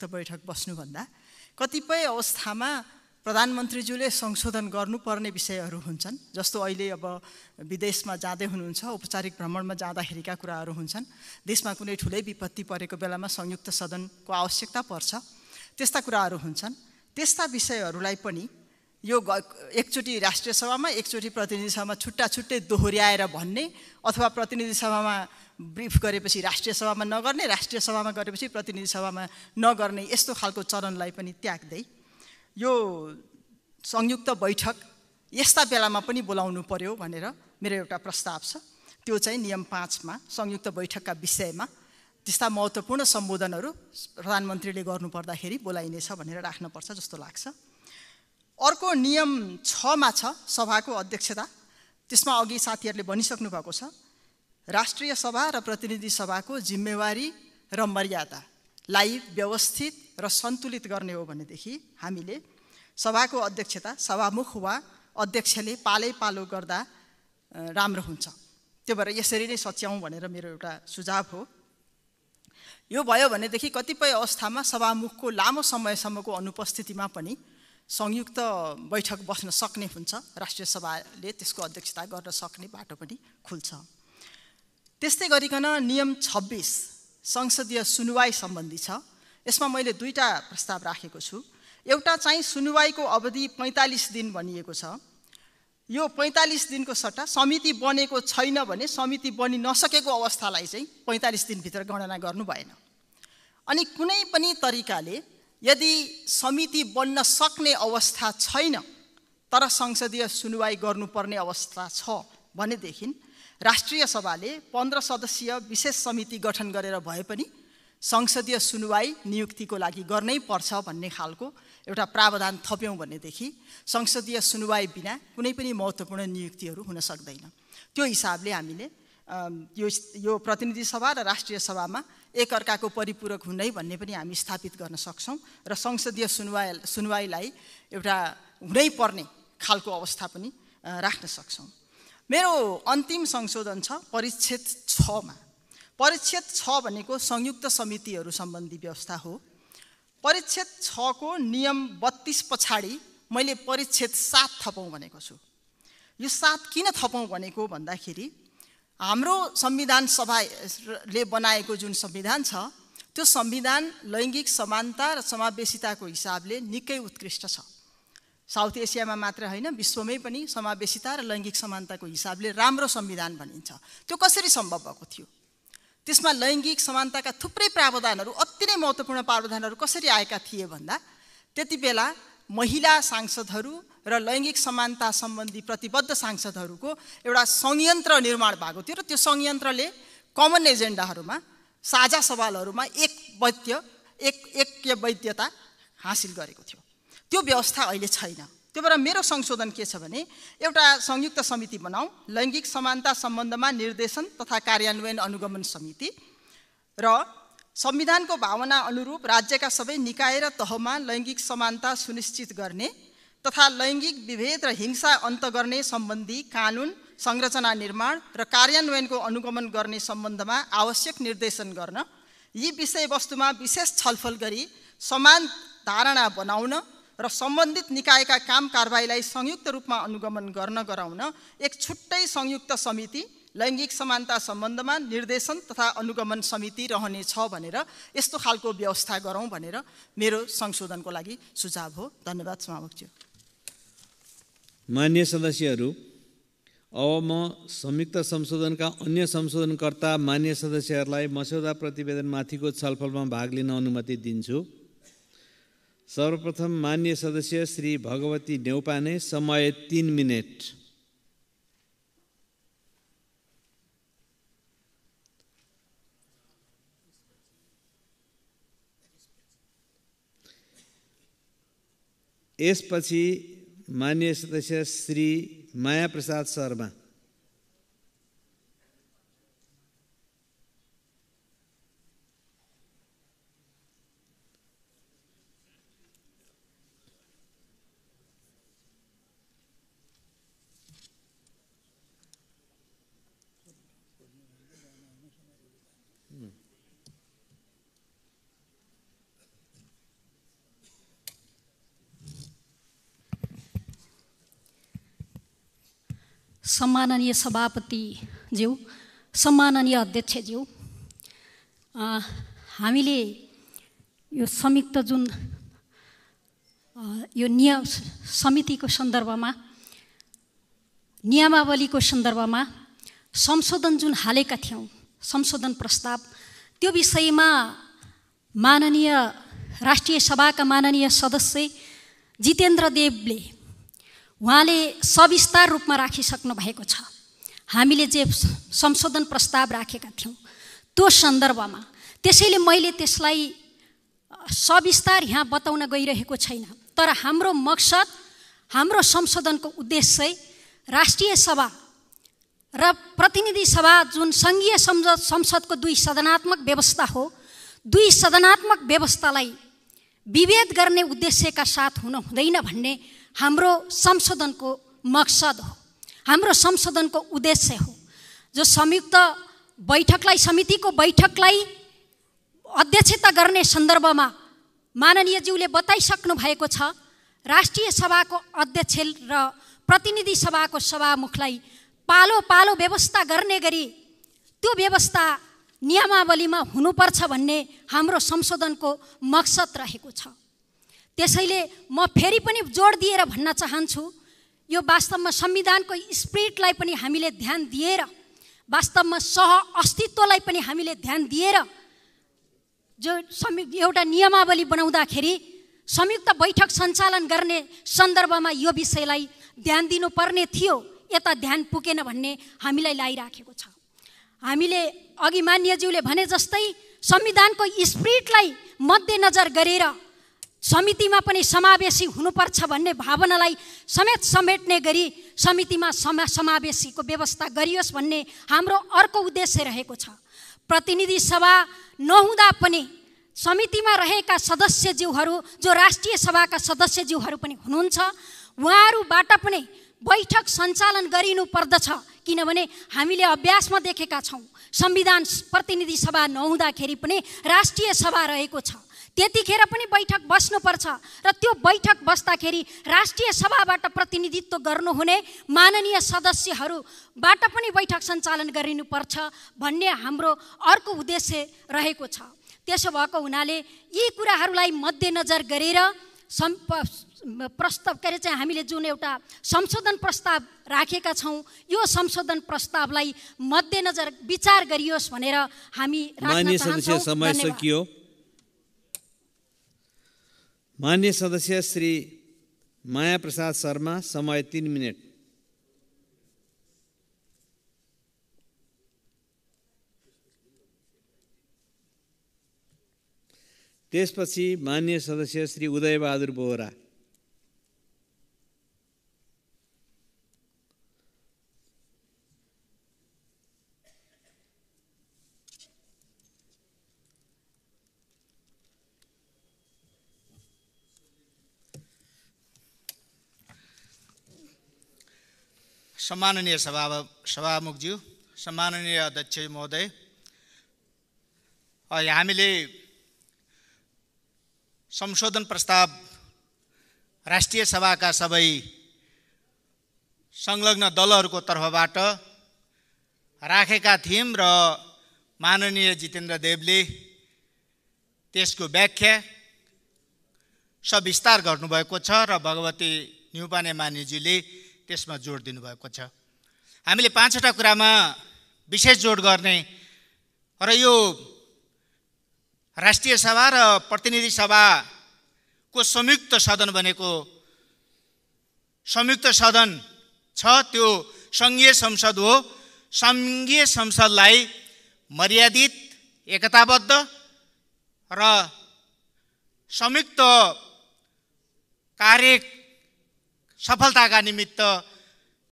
उक्त बैठक बस्नुभन्दा कतिपय अवस्थामा प्रधानमन्त्रीज्यूले संशोधन गर्नुपर्ने विषयहरू हुन्छन् जस्तो अहिले अब विदेशमा जाँदै हुनुहुन्छ औपचारिक भ्रमणमा जाँदाखेरिका कुराहरू हुन्छन् देशमा कुनै ठुलै विपत्ति परेको बेलामा संयुक्त सदनको आवश्यकता पर्छ त्यस्ता कुराहरू हुन्छन् त्यस्ता विषयहरूलाई पनि यो एकचोटि राष्ट्रिय सभामा एकचोटि प्रतिनिधि सभामा छुट्टा छुट्टै दोहोऱ्याएर भन्ने अथवा प्रतिनिधि सभामा ब्रिफ गरेपछि राष्ट्रिय सभामा नगर्ने राष्ट्रिय सभामा गरेपछि प्रतिनिधि सभामा नगर्ने यस्तो खालको चरणलाई पनि त्याग्दै यो संयुक्त बैठक यस्ता बेलामा पनि बोलाउनु पर्यो भनेर मेरो एउटा प्रस्ताव छ त्यो चाहिँ नियम पाँचमा संयुक्त बैठकका विषयमा त्यस्ता महत्त्वपूर्ण सम्बोधनहरू प्रधानमन्त्रीले गर्नुपर्दाखेरि बोलाइनेछ भनेर राख्नुपर्छ जस्तो लाग्छ अर्को नियम छमा छ सभाको अध्यक्षता त्यसमा अघि साथीहरूले भनिसक्नु भएको छ राष्ट्रिय सभा र प्रतिनिधि सभाको जिम्मेवारी र मर्यादालाई व्यवस्थित र सन्तुलित गर्ने हो भनेदेखि हामीले सभाको अध्यक्षता सभामुख वा अध्यक्षले पालै पालो गर्दा राम्रो हुन्छ त्यो भएर यसरी नै सच्याउँ भनेर मेरो एउटा सुझाव हो यो भयो भनेदेखि कतिपय अवस्थामा सभामुखको लामो समयसम्मको अनुपस्थितिमा पनि संयुक्त बैठक बस्न सक्ने हुन्छ राष्ट्रिय सभाले त्यसको अध्यक्षता गर्न सक्ने बाटो पनि खुल्छ त्यस्तै गरिकन नियम छब्बिस संसदीय सुनवाई सम्बन्धी छ यसमा मैले दुईवटा प्रस्ताव राखेको छु एउटा चाहिँ सुनवाईको अवधि पैँतालिस दिन भनिएको छ यो पैँतालिस दिनको सट्टा समिति बनेको छैन भने समिति बनि नसकेको अवस्थालाई चाहिँ पैँतालिस दिनभित्र गणना गर्नु भएन अनि कुनै पनि तरिकाले यदि समिति बन्न सक्ने अवस्था छैन तर संसदीय सुनवाई गर्नुपर्ने अवस्था छ भनेदेखि राष्ट्रिय सभाले पन्ध्र सदस्यीय विशेष समिति गठन गरेर भए पनि संसदीय सुनवाई नियुक्तिको लागि गर्नै पर्छ भन्ने खालको एउटा प्रावधान थप्यौँ भनेदेखि संसदीय सुनवाई बिना कुनै पनि महत्त्वपूर्ण नियुक्तिहरू हुन सक्दैन त्यो हिसाबले हामीले यो यो प्रतिनिधि सभा र राष्ट्रिय सभामा एकअर्काको परिपूरक हुनै भन्ने पनि हामी स्थापित गर्न सक्छौँ र संसदीय सुनवाई सुनवाईलाई एउटा हुनै पर्ने खालको अवस्था पनि राख्न सक्छौँ मेरो अन्तिम संशोधन छ परिच्छेद छमा परिच्छेद छ भनेको संयुक्त समितिहरू सम्बन्धी व्यवस्था हो परिच्छेद छको नियम बत्तिस पछाडि मैले परिच्छेद सात थपाउँ भनेको छु यो सात किन थपौँ भनेको भन्दाखेरि हाम्रो संविधान सभाले बनाएको जुन संविधान छ त्यो संविधान लैङ्गिक समानता र समावेशिताको हिसाबले निकै उत्कृष्ट छ साउथ एसियामा मात्र होइन विश्वमै पनि समावेशिता र लैङ्गिक समानताको हिसाबले राम्रो संविधान भनिन्छ त्यो कसरी सम्भव भएको थियो त्यसमा लैङ्गिक समानताका थुप्रै प्रावधानहरू अति नै महत्त्वपूर्ण प्रावधानहरू कसरी आएका थिए भन्दा त्यति बेला महिला सांसदहरू र लैङ्गिक समानता सम्बन्धी प्रतिबद्ध सांसदहरूको एउटा संयन्त्र निर्माण भएको थियो र त्यो संयन्त्रले कमन एजेन्डाहरूमा साझा सवालहरूमा एक वैद्य एक एक वैद्यता हासिल गरेको थियो त्यो व्यवस्था अहिले छैन त्यो भएर मेरो संशोधन के छ भने एउटा संयुक्त समिति बनाऊ लैङ्गिक समानता सम्बन्धमा निर्देशन तथा कार्यान्वयन अनुगमन समिति र संविधानको भावना अनुरूप राज्यका सबै निकाय र तहमा लैङ्गिक समानता सुनिश्चित गर्ने तथा लैङ्गिक विभेद र हिंसा अन्त गर्ने सम्बन्धी कानुन संरचना निर्माण र कार्यान्वयनको अनुगमन गर्ने सम्बन्धमा आवश्यक निर्देशन गर्न यी विषयवस्तुमा विशेष छलफल गरी समान धारणा बनाउन र सम्बन्धित निकायका काम कारवाहीलाई संयुक्त रूपमा अनुगमन गर्न गराउन एक छुट्टै संयुक्त समिति लैङ्गिक समानता सम्बन्धमा निर्देशन तथा अनुगमन समिति रहने छ भनेर यस्तो खालको व्यवस्था गरौँ भनेर मेरो संशोधनको लागि सुझाव हो धन्यवाद समावक्ज्यू मान्य सदस्यहरू अब म संयुक्त संशोधनका अन्य संशोधनकर्ता मान्य सदस्यहरूलाई मस्यौदा प्रतिवेदनमाथिको छलफलमा भाग लिन अनुमति दिन्छु सर्वप्रथम मान्य सदस्य श्री भगवती नेउपाने समय तिन मिनट यसपछि मान्य सदस्य श्री मायाप्रसाद शर्मा सम्माननीय सभापति ज्यू सम्माननीय अध्यक्ष ज्यू हामीले यो संयुक्त जुन यो नियम समितिको सन्दर्भमा नियमावलीको सन्दर्भमा संशोधन जुन हालेका थियौँ संशोधन प्रस्ताव त्यो विषयमा माननीय राष्ट्रिय सभाका माननीय सदस्य जितेन्द्र देवले उहाँले सविस्तार रूपमा राखिसक्नु भएको छ हामीले जे संशोधन प्रस्ताव राखेका थियौँ त्यो सन्दर्भमा त्यसैले मैले त्यसलाई सविस्तार यहाँ बताउन गइरहेको छैन तर हाम्रो मकसद हाम्रो संशोधनको उद्देश्य राष्ट्रिय सभा र प्रतिनिधि सभा जुन सङ्घीय सम्झ संसदको दुई सदनात्मक व्यवस्था हो दुई सदनात्मक व्यवस्थालाई विभेद गर्ने उद्देश्यका साथ हुन हुँदैन भन्ने हाम्रो संशोधनको मकसद हो हाम्रो संशोधनको उद्देश्य हो जो संयुक्त बैठकलाई समितिको बैठकलाई अध्यक्षता गर्ने सन्दर्भमा माननीयज्यूले बताइसक्नु भएको छ राष्ट्रिय सभाको अध्यक्ष र प्रतिनिधि सभाको सभामुखलाई पालो पालो व्यवस्था गर्ने गरी त्यो व्यवस्था नियमावलीमा हुनुपर्छ भन्ने हाम्रो संशोधनको मकसद रहेको छ त्यसैले म फेरि पनि जोड दिएर भन्न चाहन्छु यो वास्तवमा संविधानको स्पिरिटलाई पनि हामीले ध्यान दिएर वास्तवमा सह अस्तित्वलाई पनि हामीले ध्यान दिएर जो संयु एउटा नियमावली बनाउँदाखेरि संयुक्त बैठक सञ्चालन गर्ने सन्दर्भमा यो विषयलाई ध्यान दिनुपर्ने थियो यता ध्यान पुगेन भन्ने हामीलाई लागिराखेको छ हामीले अघि मान्यज्यूले भने जस्तै संविधानको स्पिरिटलाई मध्यनजर गरेर समितिमा पनि समावेशी हुनुपर्छ भन्ने भावनालाई समेत समेट्ने गरी समितिमा समा समावेशीको व्यवस्था गरियोस् भन्ने हाम्रो अर्को उद्देश्य रहेको छ प्रतिनिधि सभा नहुँदा पनि समितिमा रहेका सदस्यज्यूहरू जो राष्ट्रिय सभाका सदस्यज्यूहरू पनि हुनुहुन्छ उहाँहरूबाट पनि बैठक सञ्चालन गरिनु पर्दछ किनभने हामीले अभ्यासमा देखेका छौँ संविधान प्रतिनिधि सभा नहुँदाखेरि पनि राष्ट्रिय सभा रहेको छ त्यतिखेर पनि बैठक बस्नुपर्छ र त्यो बैठक बस्दाखेरि राष्ट्रिय सभाबाट प्रतिनिधित्व गर्नुहुने माननीय सदस्यहरूबाट पनि बैठक सञ्चालन गरिनुपर्छ भन्ने हाम्रो अर्को उद्देश्य रहेको छ त्यसो भएको हुनाले यी कुराहरूलाई मध्यनजर गरेर सम् प्रस्ताव के अरे चाहिँ हामीले जुन एउटा संशोधन प्रस्ताव राखेका छौँ यो संशोधन प्रस्तावलाई मध्यनजर विचार गरियोस् भनेर हामी समय सकियो मान्य सदस्य श्री माया प्रसाद शर्मा समय तिन मिनट त्यसपछि मान्य सदस्य श्री उदयबहादुर बोहरा सम्माननीय सभा सभामुखज्यू सम्माननीय अध्यक्ष महोदय हामीले संशोधन प्रस्ताव राष्ट्रिय सभाका सबै संलग्न दलहरूको तर्फबाट राखेका थियौँ र माननीय जितेन्द्र देवले त्यसको व्याख्या सविस्तार गर्नुभएको छ र भगवती न्युपाने मानिजीले त्यसमा जोड दिनुभएको छ हामीले पाँचवटा कुरामा विशेष जोड गर्ने र यो राष्ट्रिय सभा र प्रतिनिधि सभाको संयुक्त सदन बनेको संयुक्त सदन छ त्यो सङ्घीय संसद हो सङ्घीय संसदलाई मर्यादित एकताबद्ध र संयुक्त कार्य सफलताका निमित्त